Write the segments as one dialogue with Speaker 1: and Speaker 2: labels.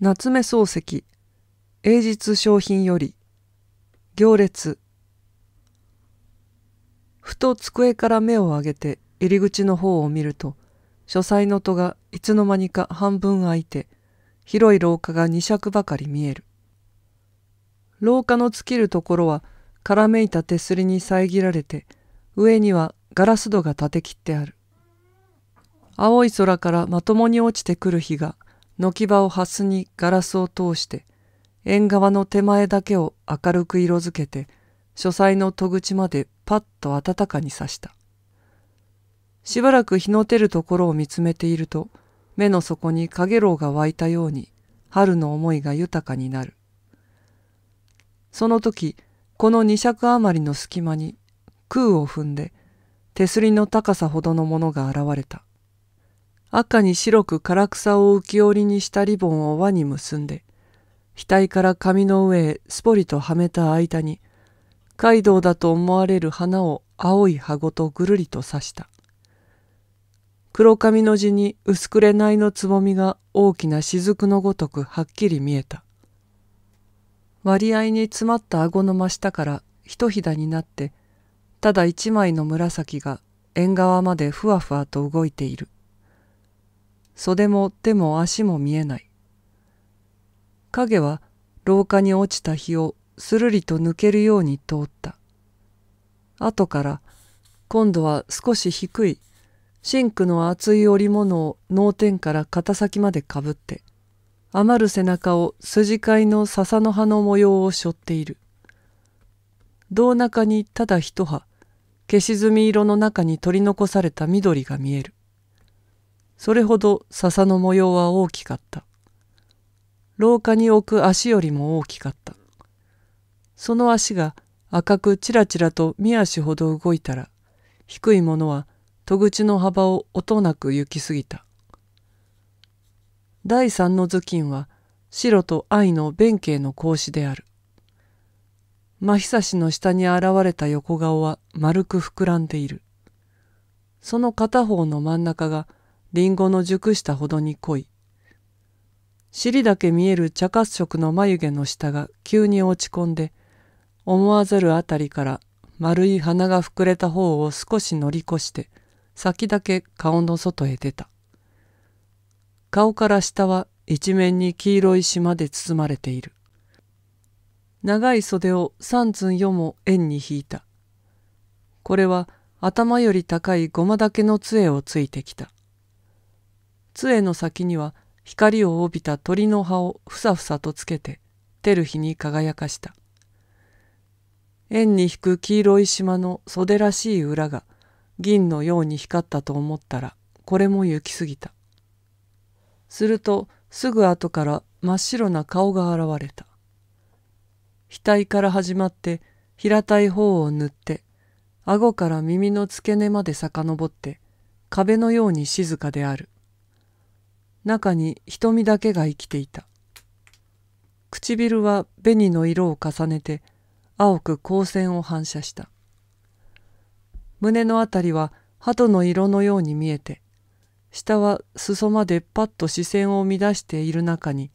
Speaker 1: 夏目漱石英日商品より行列ふと机から目を上げて入り口の方を見ると書斎の戸がいつの間にか半分開いて広い廊下が2尺ばかり見える廊下の尽きるところはからめいた手すりに遮られて上にはガラス戸が立て切ってある青い空からまともに落ちてくる日が軒場をハスにガラスを通して縁側の手前だけを明るく色づけて書斎の戸口までパッと暖かに刺したしばらく日の照るところを見つめていると目の底に影楼が湧いたように春の思いが豊かになるその時この二尺余りの隙間に空を踏んで手すりの高さほどのものが現れた赤に白く唐草を浮き織りにしたリボンを輪に結んで、額から髪の上へすぽりとはめた間に、カイドウだと思われる花を青い葉ごとぐるりと刺した。黒髪の字に薄くれないのつぼみが大きな雫のごとくはっきり見えた。割合に詰まった顎の真下から一ひだになって、ただ一枚の紫が縁側までふわふわと動いている。袖も手も足も見えない。影は廊下に落ちた日をするりと抜けるように通った。後から今度は少し低いシンクの厚い織物を脳天から肩先までかぶって余る背中を筋飼いの笹の葉の模様を背負っている。胴中にただ一葉消し墨色の中に取り残された緑が見える。それほど笹の模様は大きかった。廊下に置く足よりも大きかった。その足が赤くちらちらと見足ほど動いたら、低いものは戸口の幅を音なく行き過ぎた。第三の頭巾は白と藍の弁慶の格子である。真久しの下に現れた横顔は丸く膨らんでいる。その片方の真ん中がリンゴの熟したほどに濃い。尻だけ見える茶褐色の眉毛の下が急に落ち込んで、思わざるあたりから丸い鼻が膨れた方を少し乗り越して、先だけ顔の外へ出た。顔から下は一面に黄色い島で包まれている。長い袖を三寸四も円に引いた。これは頭より高いごまだけの杖をついてきた。杖の先には光を帯びた鳥の葉をふさふさとつけて照る日に輝かした円に引く黄色い縞の袖らしい裏が銀のように光ったと思ったらこれも行き過ぎたするとすぐ後から真っ白な顔が現れた額から始まって平たい方を塗って顎から耳の付け根まで遡って壁のように静かである中に瞳だけが生きていた唇は紅の色を重ねて青く光線を反射した胸の辺りは鳩の色のように見えて下は裾までパッと視線を乱している中に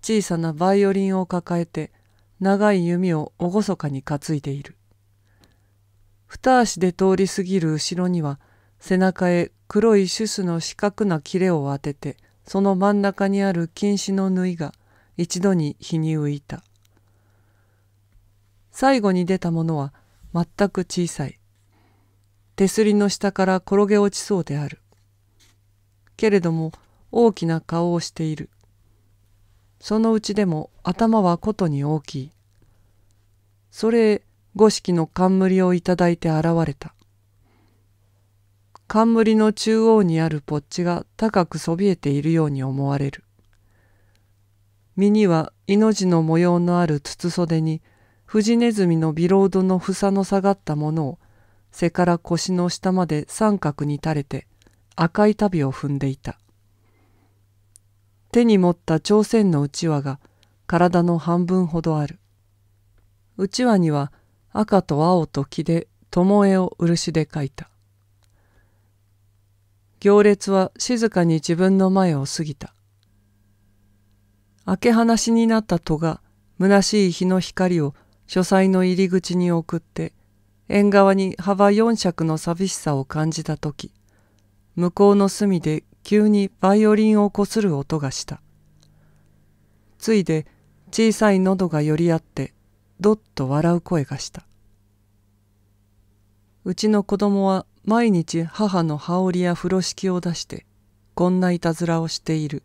Speaker 1: 小さなバイオリンを抱えて長い弓を厳かに担いでいる二足で通り過ぎる後ろには背中へ黒いシュスの四角な切れを当ててその真ん中にある金糸の縫いが一度に日に浮いた最後に出たものは全く小さい手すりの下から転げ落ちそうであるけれども大きな顔をしているそのうちでも頭はことに大きいそれ五色の冠をいただいて現れた冠の中央にあるポッチが高くそびえているように思われる。身には命の模様のある筒袖に、フジネズミのビロードの房の下がったものを、背から腰の下まで三角に垂れて、赤い足袋を踏んでいた。手に持った朝鮮のうちわが体の半分ほどある。うちわには赤と青と木で巴を漆で描いた。行列は静かに自分の前を過ぎた。開け放しになった戸が虚しい日の光を書斎の入り口に送って縁側に幅4尺の寂しさを感じた時向こうの隅で急にバイオリンをこする音がしたついで小さい喉が寄り合ってどっと笑う声がしたうちの子供は毎日母の羽織や風呂敷を出してこんないたずらをしている